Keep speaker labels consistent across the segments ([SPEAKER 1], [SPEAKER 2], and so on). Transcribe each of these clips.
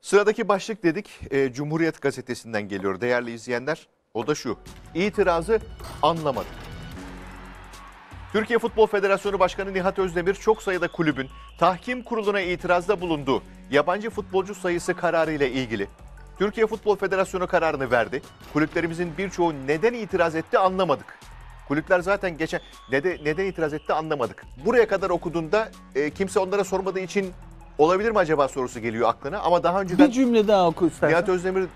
[SPEAKER 1] Sıradaki başlık dedik e, Cumhuriyet Gazetesi'nden geliyor değerli izleyenler. O da şu, itirazı anlamadık. Türkiye Futbol Federasyonu Başkanı Nihat Özdemir çok sayıda kulübün tahkim kuruluna itirazda bulundu. Yabancı futbolcu sayısı kararı ile ilgili. Türkiye Futbol Federasyonu kararını verdi. Kulüplerimizin birçoğu neden itiraz etti anlamadık. Kulüpler zaten geçen neden, neden itiraz etti anlamadık. Buraya kadar okuduğunda e, kimse onlara sormadığı için olabilir mi acaba sorusu geliyor aklına ama daha önceden Bir cümle daha oku istersen. Nihat Özdemir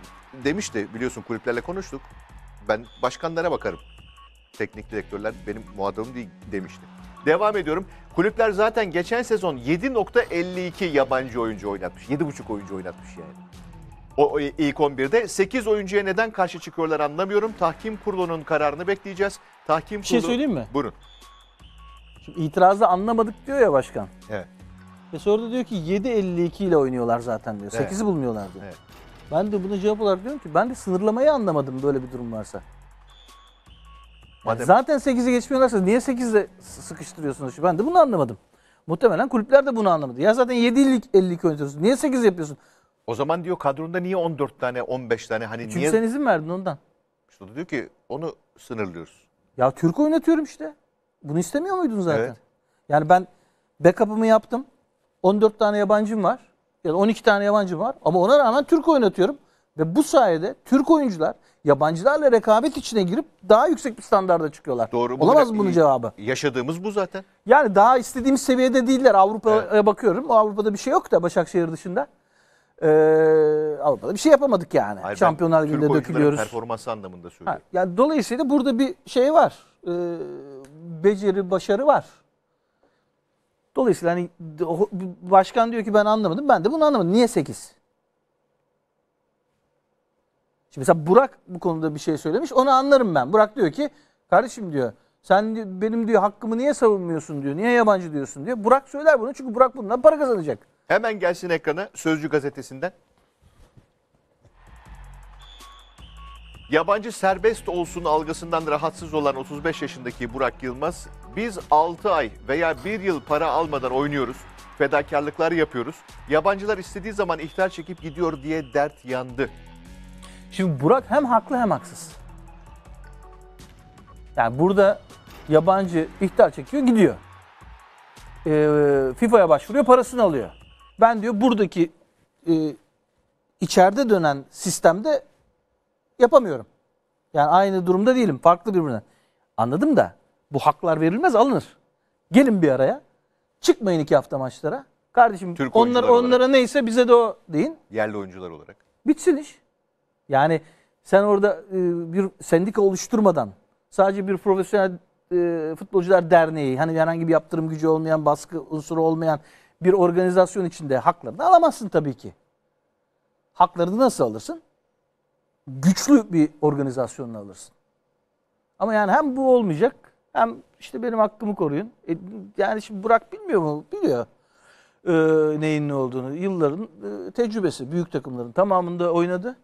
[SPEAKER 1] demişti biliyorsun kulüplerle konuştuk. Ben başkanlara bakarım. Teknik direktörler benim muhatabım değil demişti. Devam ediyorum. Kulüpler zaten geçen sezon 7.52 yabancı oyuncu oynatmış. 7.5 oyuncu oynatmış yani. O, o ilk 11'de 8 oyuncuya neden karşı çıkıyorlar anlamıyorum. Tahkim kurulunun kararını bekleyeceğiz. Tahkim Bir şey söyleyeyim mi? Buyurun.
[SPEAKER 2] Şimdi itirazı anlamadık diyor ya başkan. Evet. Ve sonra da diyor ki 7.52 ile oynuyorlar zaten diyor. Evet. 8'i bulmuyorlar diyor. Evet. Ben de buna cevap olarak diyorum ki ben de sınırlamayı anlamadım böyle bir durum varsa. Madem... Zaten 8'i geçmiyorlarsa niye 8'de sıkıştırıyorsunuz? Ben de bunu anlamadım. Muhtemelen kulüpler de bunu anlamadı. Ya zaten 7.52 oynatıyorsun. Niye 8 yapıyorsun?
[SPEAKER 1] O zaman diyor kadronda niye 14 tane 15 tane hani Çünkü niye... sen izin verdin ondan. İşte diyor ki onu sınırlıyoruz.
[SPEAKER 2] Ya Türk oynatıyorum işte. Bunu istemiyor muydun zaten? Evet. Yani ben backup'ımı yaptım. 14 tane yabancım var. Yani 12 tane yabancım var. Ama ona rağmen Türk oynatıyorum. Ve bu sayede Türk oyuncular yabancılarla rekabet içine girip daha yüksek bir standarda çıkıyorlar. Doğru. Bu Olamaz bunun cevabı.
[SPEAKER 1] Yaşadığımız
[SPEAKER 2] bu zaten. Yani daha istediğimiz seviyede değiller. Avrupa'ya evet. bakıyorum. Avrupa'da bir şey yok da Başakşehir dışında. Ee, Avrupa'da bir şey yapamadık yani. Hayır, Şampiyonlar Ligi'nde dökülüyoruz.
[SPEAKER 1] performans anlamında söylüyorum.
[SPEAKER 2] Ha, yani dolayısıyla burada bir şey var. Ee, beceri, başarı var. Dolayısıyla hani başkan diyor ki ben anlamadım. Ben de bunu anlamadım. Niye 8? Şimdi mesela Burak bu konuda bir şey söylemiş. Onu anlarım ben. Burak diyor ki kardeşim diyor sen benim diyor hakkımı niye savunmuyorsun diyor. Niye
[SPEAKER 1] yabancı diyorsun diyor. Burak söyler bunu çünkü Burak bundan para kazanacak. Hemen gelsin ekrana Sözcü gazetesinden. Yabancı serbest olsun algısından rahatsız olan 35 yaşındaki Burak Yılmaz biz 6 ay veya 1 yıl para almadan oynuyoruz. Fedakarlıklar yapıyoruz. Yabancılar istediği zaman ihtar çekip gidiyor diye dert yandı. Şimdi Burak hem haklı hem haksız.
[SPEAKER 2] Yani burada yabancı ihtar çekiyor gidiyor. Ee, FIFA'ya başvuruyor parasını alıyor. Ben diyor buradaki e, içeride dönen sistemde yapamıyorum. Yani aynı durumda değilim. Farklı birbirine. Anladım da bu haklar verilmez alınır. Gelin bir araya. Çıkmayın iki hafta maçlara. Kardeşim Türk onlar, onlara olarak. neyse bize de o deyin.
[SPEAKER 1] Yerli oyuncular olarak.
[SPEAKER 2] Bitsin iş. Yani sen orada e, bir sendika oluşturmadan sadece bir profesyonel e, futbolcular derneği hani herhangi bir yaptırım gücü olmayan baskı unsuru olmayan bir organizasyon içinde haklarını alamazsın tabii ki. Haklarını nasıl alırsın? Güçlü bir organizasyonla alırsın. Ama yani hem bu olmayacak hem işte benim hakkımı koruyun. E, yani şimdi Burak bilmiyor mu? Biliyor. E, neyin ne olduğunu. Yılların e, tecrübesi. Büyük takımların tamamında oynadı.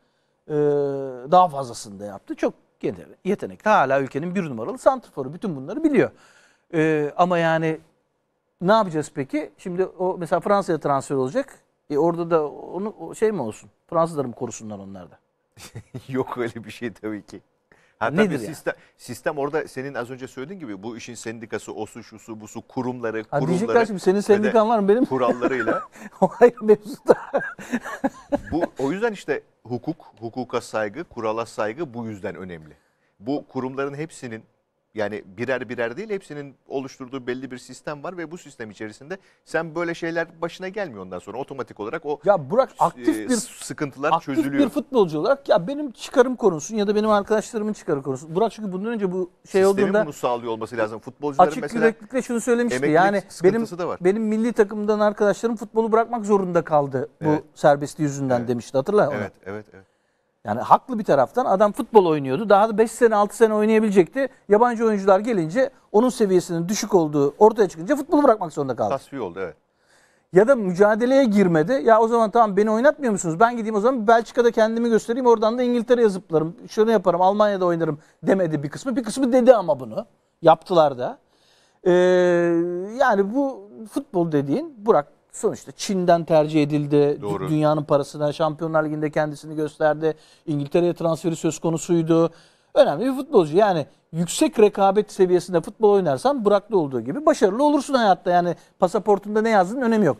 [SPEAKER 2] E, daha fazlasında yaptı. Çok yetenekli. Hala ülkenin bir numaralı santrforu. Bütün bunları biliyor. E, ama yani ne yapacağız peki? Şimdi o mesela Fransa'ya transfer olacak. E orada da onu şey mi olsun? Fransızlar mı korusunlar onlarda?
[SPEAKER 1] Yok öyle bir şey tabii ki. Ha, Nedir tabii yani? sistem, sistem orada senin az önce söylediğin gibi bu işin sendikası, osu, şusu, busu, kurumları, ha, kurumları. Diyecekler şimdi senin sendikan var mı benim? Kurallarıyla. Hayır mevzuda. bu, o yüzden işte hukuk, hukuka saygı, kurala saygı bu yüzden önemli. Bu kurumların hepsinin yani birer birer değil hepsinin oluşturduğu belli bir sistem var ve bu sistem içerisinde sen böyle şeyler başına gelmiyor ondan sonra otomatik olarak o Ya Burak e, aktif bir sıkıntılar aktif çözülüyor. bir futbolcu olarak ya benim çıkarım korunsun ya da benim arkadaşlarımın çıkarı
[SPEAKER 2] korunsun. Burak çünkü bundan önce bu şey Sistemin olduğunda bunu
[SPEAKER 1] sağlıyor olması lazım. Futbolcuların açık mesela yüreklikle şunu söylemişti. Yani benim da var.
[SPEAKER 2] benim milli takımdan arkadaşlarım futbolu bırakmak zorunda kaldı bu Evet. serbestliği yüzünden demişti. Hatırla Evet evet evet. Yani haklı bir taraftan adam futbol oynuyordu. Daha da 5 sene 6 sene oynayabilecekti. Yabancı oyuncular gelince onun seviyesinin düşük olduğu ortaya çıkınca futbolu bırakmak zorunda kaldı. Tasfiye oldu evet. Ya da mücadeleye girmedi. Ya o zaman tamam beni oynatmıyor musunuz? Ben gideyim o zaman Belçika'da kendimi göstereyim. Oradan da İngiltere'ye zıplarım. Şunu yaparım. Almanya'da oynarım demedi bir kısmı. Bir kısmı dedi ama bunu. Yaptılar da. Ee, yani bu futbol dediğin Burak sonuçta Çin'den tercih edildi. Doğru. Dünyanın parasından Şampiyonlar Ligi'nde kendisini gösterdi. İngiltere'ye transferi söz konusuydu. Önemli bir futbolcu. Yani yüksek rekabet seviyesinde futbol oynarsan Burak'ta olduğu gibi başarılı olursun hayatta. Yani pasaportunda ne yazdığının önemi yok.